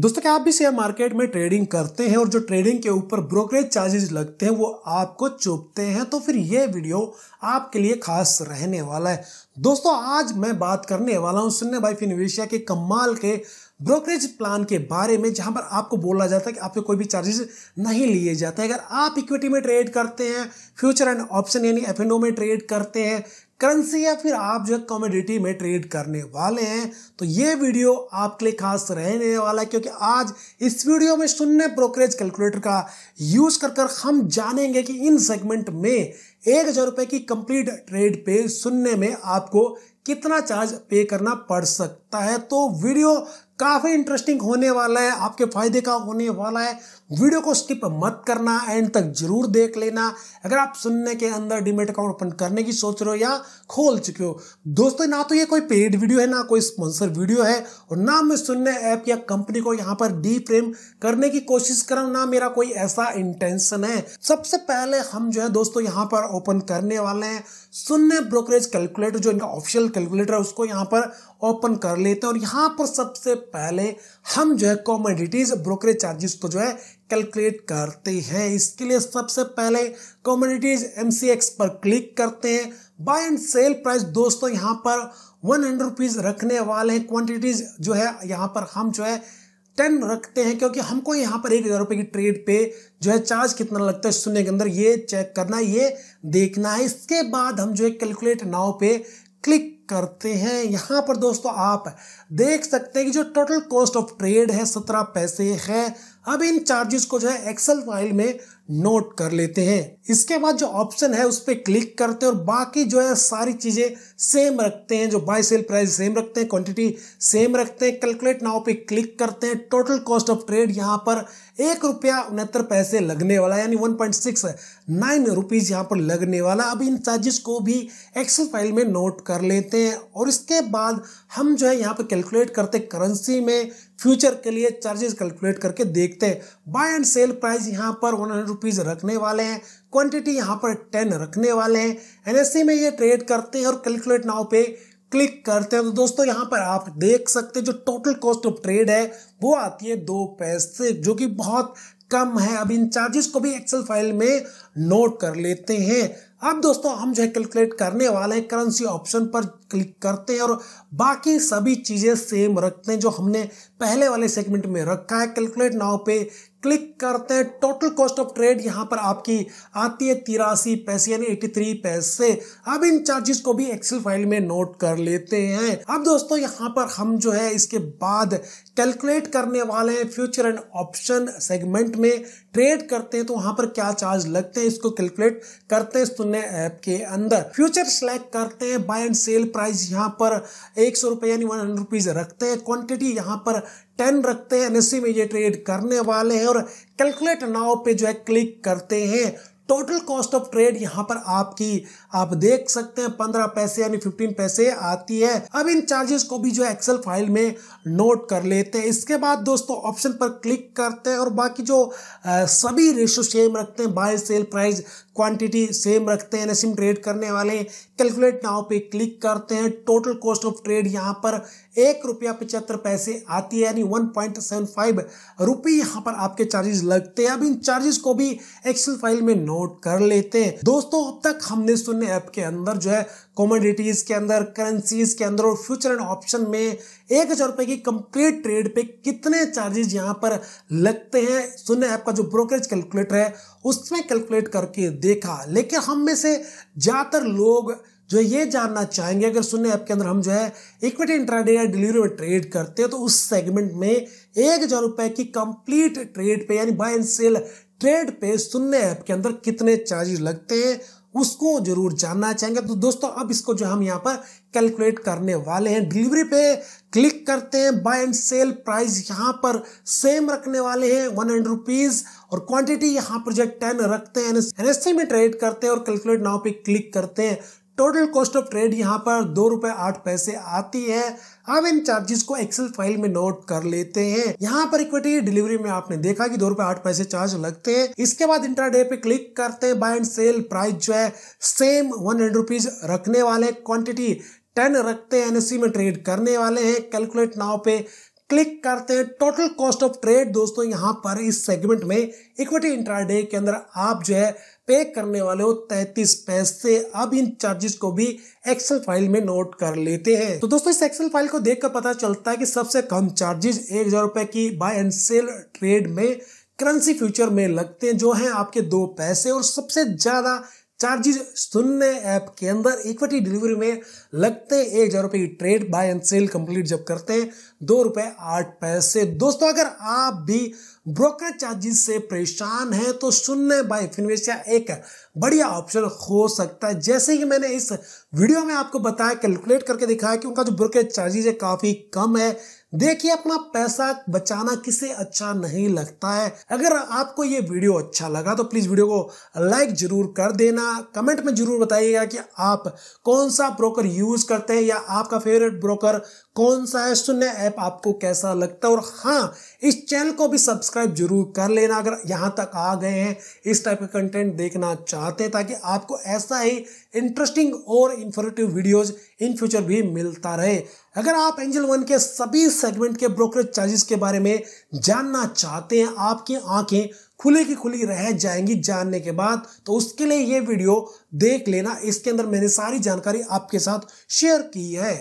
दोस्तों क्या आप भी शेयर मार्केट में ट्रेडिंग करते हैं और जो ट्रेडिंग के ऊपर ब्रोकरेज चार्जेस लगते हैं वो आपको चुपते हैं तो फिर ये वीडियो आपके लिए खास रहने वाला है दोस्तों आज मैं बात करने वाला हूँ सुनने भाई फिनविशिया के कमाल के ब्रोकरेज प्लान के बारे में जहां पर आपको बोला जाता है कि आपके कोई भी चार्जेस नहीं लिए जाते हैं अगर आप इक्विटी में ट्रेड करते हैं फ्यूचर एंड ऑप्शन यानी एफ में ट्रेड करते हैं करेंसी या फिर आप जो है कॉमोडिटी में ट्रेड करने वाले हैं तो ये वीडियो आपके लिए खास रहने वाला है क्योंकि आज इस वीडियो में शून्य ब्रोकरेज कैलकुलेटर का यूज़ कर कर हम जानेंगे कि इन सेगमेंट में एक हज़ार रुपए की कंप्लीट ट्रेड पे शून्य में आपको कितना चार्ज पे करना पड़ सकता है तो वीडियो काफ़ी इंटरेस्टिंग होने वाला है आपके फायदे का होने वाला है वीडियो को स्किप मत करना एंड तक जरूर देख लेना अगर आप सुनने के अंदर डिमेट अकाउंट ओपन करने की सोच रहे हो या खोल चुके हो दोस्तों ना तो ये कोई पेड वीडियो है ना कोई स्पॉन्सर वीडियो है और ना मैं सुनने ऐप या कंपनी को यहाँ पर डी फ्रेम करने की कोशिश कर रहा हूँ ना मेरा कोई ऐसा इंटेंशन है सबसे पहले हम जो है दोस्तों यहाँ पर ओपन करने वाले हैं सुनने ब्रोकरेज कैलकुलेटर जो इनका ऑफिशियल कैलकुलेटर है उसको यहाँ पर ओपन कर लेते हैं और यहाँ पर सबसे पहले हम जो है कॉमोडिटीज़ ब्रोकरेज चार्जेस को जो है कैलकुलेट करते हैं इसके लिए सबसे पहले कॉमोडिटीज़ एम पर क्लिक करते हैं बाय एंड सेल प्राइस दोस्तों यहाँ पर वन हंड्रेड रुपीज़ रखने वाले हैं क्वान्टिटीज़ जो है यहाँ पर हम जो है टेन रखते हैं क्योंकि हमको यहाँ पर एक हज़ार रुपये की ट्रेड पे जो है चार्ज कितना लगता है शून्य के अंदर ये चेक करना ये देखना है इसके बाद हम जो है कैलकुलेट नाव पे क्लिक करते हैं यहाँ पर दोस्तों आप देख सकते हैं कि जो टोटल कॉस्ट ऑफ ट्रेड है सत्रह पैसे है अब इन चार्जेस को जो है एक्सेल फाइल में नोट कर लेते हैं इसके बाद जो ऑप्शन है उस पर क्लिक करते हैं और बाकी जो है सारी चीज़ें सेम रखते हैं जो बाय सेल प्राइस सेम रखते हैं क्वांटिटी सेम रखते हैं कैलकुलेट नाव पे क्लिक करते हैं टोटल कॉस्ट ऑफ ट्रेड यहां पर एक रुपया उनहत्तर पैसे लगने वाला यानी one point six nine rupees यहाँ पर लगने वाला अब इन चार्जेस को भी एक्सेल फाइल में नोट कर लेते हैं और इसके बाद हम जो है यहाँ पर कैलकुलेट करते करेंसी में फ्यूचर के लिए चार्जेस कैलकुलेट करके देखते देखते हैं बाय एंड सेल प्राइस यहाँ पर वन हंड्रेड रुपीज़ रखने वाले हैं क्वांटिटी यहाँ पर टेन रखने वाले हैं एनएससी e में ये ट्रेड करते हैं और कैलकुलेट नाव पे क्लिक करते हैं तो दोस्तों यहाँ पर आप देख सकते हैं जो टोटल कॉस्ट ऑफ ट्रेड है वो आती है दो पैसे जो कि बहुत कम है अब इन चार्जेस को भी एक्सेल फाइल में नोट कर लेते हैं अब दोस्तों हम जो है कैलकुलेट करने वाले हैं करेंसी ऑप्शन पर क्लिक करते हैं और बाकी सभी चीज़ें सेम रखते हैं जो हमने पहले वाले सेगमेंट में रखा है कैलकुलेट नाव पे क्लिक करते हैं टोटल कॉस्ट ऑफ ट्रेड यहाँ पर आपकी आती है तिरासी पैसे यानी एटी थ्री पैसे अब इन चार्जेस को भी एक्सेल फाइल में नोट कर लेते हैं अब दोस्तों यहाँ पर हम जो है इसके बाद कैलकुलेट करने वाले हैं फ्यूचर एंड ऑप्शन सेगमेंट में ट्रेड करते हैं तो वहां पर क्या चार्ज लगते हैं इसको कैलकुलेट करते हैं सुनने ऐप के अंदर फ्यूचर सेलेक्ट करते हैं बाय एंड सेल प्राइस यहाँ पर एक सौ रुपये यानी वन हंड्रेड रुपीज रखते हैं क्वांटिटी यहाँ पर टेन रखते हैं एनएससी में ये ट्रेड करने वाले हैं और कैलकुलेट नाव पे जो है क्लिक करते हैं टोटल कॉस्ट ऑफ ट्रेड यहाँ पर आपकी आप देख सकते हैं पंद्रह पैसे यानी फिफ्टीन पैसे आती है अब इन चार्जेस को भी जो एक्सेल फाइल में नोट कर लेते हैं इसके बाद दोस्तों ऑप्शन पर क्लिक करते हैं और बाकी जो आ, सभी रेशो सेम रखते हैं buy sell price quantity same रखते हैं सिम ट्रेड करने वाले कैलकुलेट नाव पे क्लिक करते हैं टोटल कॉस्ट ऑफ ट्रेड यहाँ पर एक रुपया पचहत्तर पैसे आती है यानी वन पॉइंट सेवन फाइव रुपये यहाँ पर आपके चार्जेस लगते हैं अब इन चार्जेस को भी एक्सेल फाइल में नोट नोट कर लेते हैं दोस्तों अब तक हमने सुने ऐप के अंदर जो है कॉमोडिटीज के अंदर करेंसीज के अंदर और फ्यूचर एंड ऑप्शन में एक हजार रुपए की कंप्लीट ट्रेड पे कितने चार्जेस यहाँ पर लगते हैं सुने ऐप का जो ब्रोकरेज कैलकुलेटर है उसमें कैलकुलेट करके देखा लेकिन हम में से ज्यादातर लोग जो ये जानना चाहेंगे अगर सुनने ऐप के अंदर हम जो है इक्विटी इंट्राडे या डिलीवरी में ट्रेड करते हैं तो उस सेगमेंट में एक हजार रुपए की कंप्लीट ट्रेड पे यानी बाय एंड सेल ट्रेड पे सुनने ऐप के अंदर कितने चार्जेस लगते हैं उसको जरूर जानना चाहेंगे तो दोस्तों अब इसको जो हम यहाँ पर कैलकुलेट करने वाले हैं डिलीवरी पे क्लिक करते हैं बाय एंड सेल प्राइस यहाँ पर सेम रखने वाले हैं वन हंड्रेड रुपीज और क्वांटिटी यहाँ पर जो टेन रखते हैं एनएससी में ट्रेड करते हैं और कैलकुलेट नाव पे क्लिक करते हैं टोटल कॉस्ट ऑफ ट्रेड यहाँ पर दो रुपए आठ पैसे आती है हम इन चार्जेस को एक्सेल फाइल में नोट कर लेते हैं यहाँ पर इक्विटी डिलीवरी में आपने देखा कि दो रुपए आठ पैसे चार्ज लगते हैं इसके बाद इंटरडे पे क्लिक करते हैं बाय एंड सेल प्राइस जो है सेम वन हंड्रेड रुपीज रखने वाले क्वांटिटी टेन रखते हैं एनएससी e में ट्रेड करने वाले हैं कैलकुलेट नाव पे क्लिक करते हैं टोटल कॉस्ट ऑफ ट्रेड दोस्तों यहां पर इस सेगमेंट में इक्विटी इंट्राडे के अंदर आप जो है पे करने वाले हो तैतीस पैसे अब इन चार्जेस को भी एक्सेल फाइल में नोट कर लेते हैं तो दोस्तों इस एक्सेल फाइल को देखकर पता चलता है कि सबसे कम चार्जेस एक हजार रुपए की बाय एंड सेल ट्रेड में करेंसी फ्यूचर में लगते हैं जो है आपके दो पैसे और सबसे ज्यादा चार्जेज शून्य ऐप के अंदर इक्विटी डिलीवरी में लगते एक हजार रुपए की trade buy and sell complete जब करते हैं दो रुपए आठ पैसे दोस्तों अगर आप भी ब्रोकर चार्जेस से परेशान हैं तो शून्य बाय फिनवेशिया एक बढ़िया ऑप्शन हो सकता है जैसे कि मैंने इस वीडियो में आपको बताया कैलकुलेट करके दिखाया कि उनका जो ब्रोकर चार्जेज है काफ़ी कम है देखिए अपना पैसा बचाना किसे अच्छा नहीं लगता है अगर आपको ये वीडियो अच्छा लगा तो प्लीज़ वीडियो को लाइक जरूर कर देना कमेंट में जरूर बताइएगा कि आप कौन सा ब्रोकर यूज़ करते हैं या आपका फेवरेट ब्रोकर कौन सा है शून्य ऐप आपको कैसा लगता है और हाँ इस चैनल को भी सब्सक्राइब जरूर कर लेना अगर यहाँ तक आ गए हैं इस टाइप का कंटेंट देखना चाहते हैं ताकि आपको ऐसा ही इंटरेस्टिंग और इन्फॉर्मेटिव वीडियोज इन फ्यूचर भी मिलता रहे अगर आप एंजल वन के सभी सेगमेंट के ब्रोकरेज चार्जेस के बारे में जानना चाहते हैं आपकी आंखें खुले की खुली रह जाएंगी जानने के बाद तो उसके लिए ये वीडियो देख लेना इसके अंदर मैंने सारी जानकारी आपके साथ शेयर की है